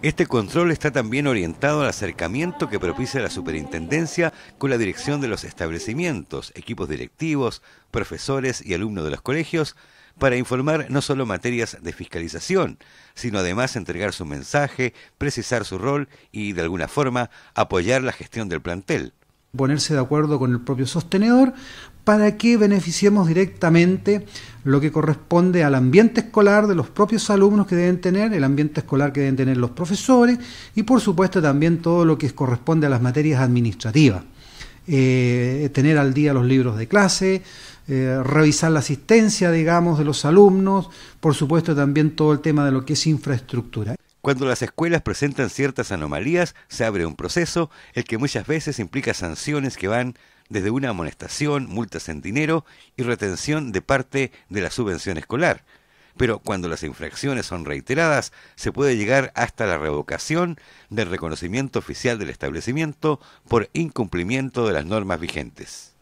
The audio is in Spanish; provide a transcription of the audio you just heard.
Este control está también orientado al acercamiento que propicia la superintendencia con la dirección de los establecimientos, equipos directivos, profesores y alumnos de los colegios, para informar no solo materias de fiscalización, sino además entregar su mensaje, precisar su rol y, de alguna forma, apoyar la gestión del plantel ponerse de acuerdo con el propio sostenedor para que beneficiemos directamente lo que corresponde al ambiente escolar de los propios alumnos que deben tener, el ambiente escolar que deben tener los profesores y por supuesto también todo lo que corresponde a las materias administrativas. Eh, tener al día los libros de clase, eh, revisar la asistencia, digamos, de los alumnos, por supuesto también todo el tema de lo que es infraestructura. Cuando las escuelas presentan ciertas anomalías, se abre un proceso, el que muchas veces implica sanciones que van desde una amonestación, multas en dinero y retención de parte de la subvención escolar. Pero cuando las infracciones son reiteradas, se puede llegar hasta la revocación del reconocimiento oficial del establecimiento por incumplimiento de las normas vigentes.